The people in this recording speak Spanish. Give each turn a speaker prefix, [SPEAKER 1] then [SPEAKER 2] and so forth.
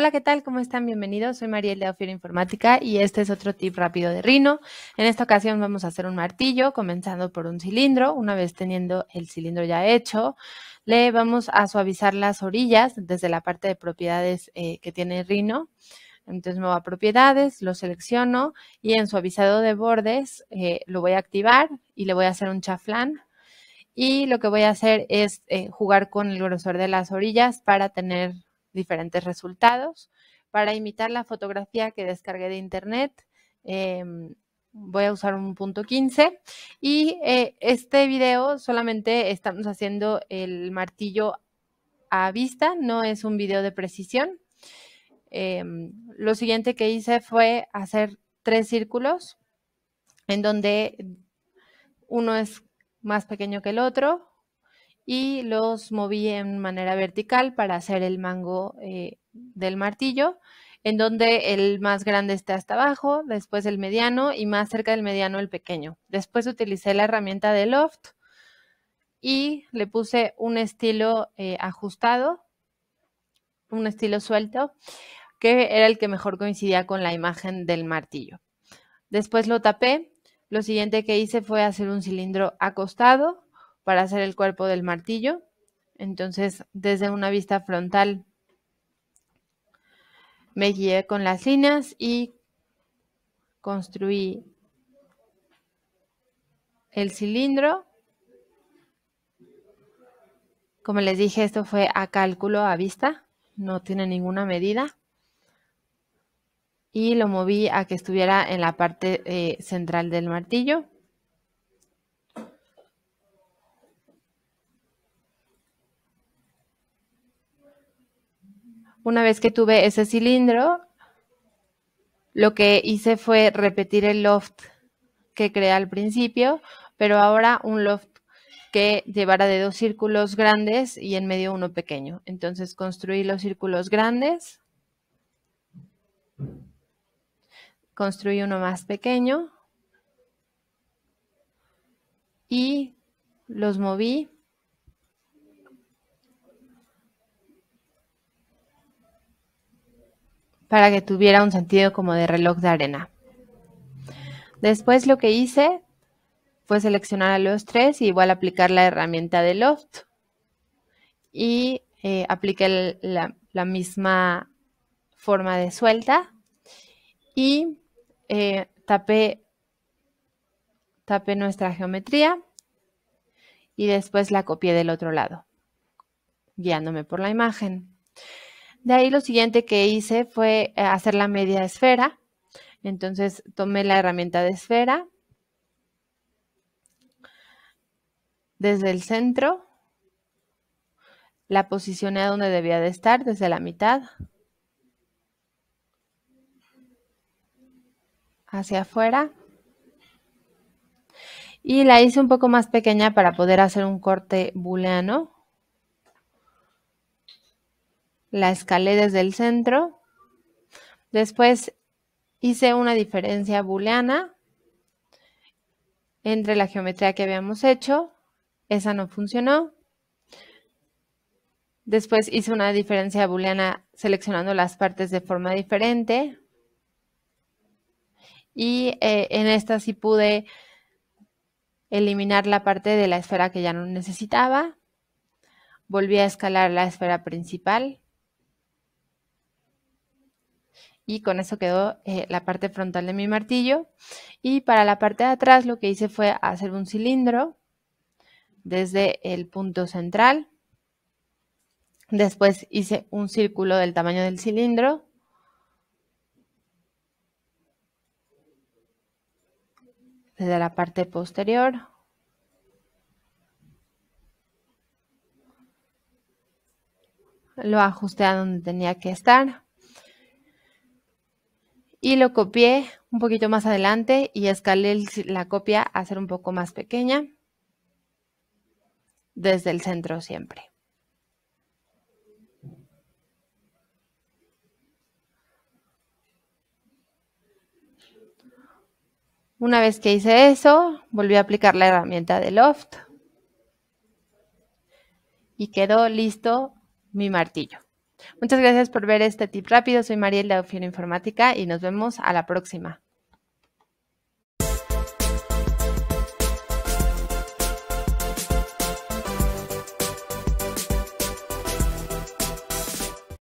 [SPEAKER 1] Hola, ¿qué tal? ¿Cómo están? Bienvenidos. Soy Mariel de Informática y este es otro tip rápido de Rino. En esta ocasión vamos a hacer un martillo comenzando por un cilindro. Una vez teniendo el cilindro ya hecho, le vamos a suavizar las orillas desde la parte de propiedades eh, que tiene Rino. Entonces me a propiedades, lo selecciono y en suavizado de bordes eh, lo voy a activar y le voy a hacer un chaflán y lo que voy a hacer es eh, jugar con el grosor de las orillas para tener diferentes resultados. Para imitar la fotografía que descargué de internet, em, voy a usar un punto 15 y eh, este video solamente estamos haciendo el martillo a vista, no es un video de precisión. Em, lo siguiente que hice fue hacer tres círculos en donde uno es más pequeño que el otro, y los moví en manera vertical para hacer el mango eh, del martillo, en donde el más grande está hasta abajo, después el mediano y más cerca del mediano el pequeño. Después utilicé la herramienta de loft y le puse un estilo eh, ajustado, un estilo suelto, que era el que mejor coincidía con la imagen del martillo. Después lo tapé. Lo siguiente que hice fue hacer un cilindro acostado para hacer el cuerpo del martillo. Entonces, desde una vista frontal, me guié con las líneas y construí el cilindro. Como les dije, esto fue a cálculo, a vista, no tiene ninguna medida. Y lo moví a que estuviera en la parte eh, central del martillo. Una vez que tuve ese cilindro, lo que hice fue repetir el loft que creé al principio, pero ahora un loft que llevara de dos círculos grandes y en medio uno pequeño. Entonces construí los círculos grandes, construí uno más pequeño y los moví para que tuviera un sentido como de reloj de arena. Después lo que hice fue seleccionar a los tres y igual aplicar la herramienta de Loft y eh, apliqué la, misma forma de suelta y eh, tapé, tapé nuestra geometría y después la copié del otro lado, guiándome por la imagen. De ahí lo siguiente que hice fue eh, hacer la media esfera. Entonces tomé la herramienta de esfera desde el centro, la posicioné donde debía de estar, desde la mitad, hacia afuera y la hice un poco más pequeña para poder hacer un corte booleano la escalé desde el centro. Después hice una diferencia booleana entre la geometría que habíamos hecho. Esa no funcionó. Después hice una diferencia booleana seleccionando las partes de forma diferente. Y eh, en esta sí pude eliminar la parte de la esfera que ya no necesitaba. Volví a escalar la esfera principal y con eso quedó eh, la parte frontal de mi martillo. Y para la parte de atrás lo que hice fue hacer un cilindro desde el punto central. Después hice un círculo del tamaño del cilindro. Desde la parte posterior. Lo ajusté a donde tenía que estar y lo copié un poquito más adelante y escalé la copia a ser un poco más pequeña desde el centro siempre. Una vez que hice eso, volví a aplicar la herramienta de loft y quedó listo mi martillo. Muchas gracias por ver este tip rápido. Soy Mariel de Opción Informática y nos vemos a la próxima.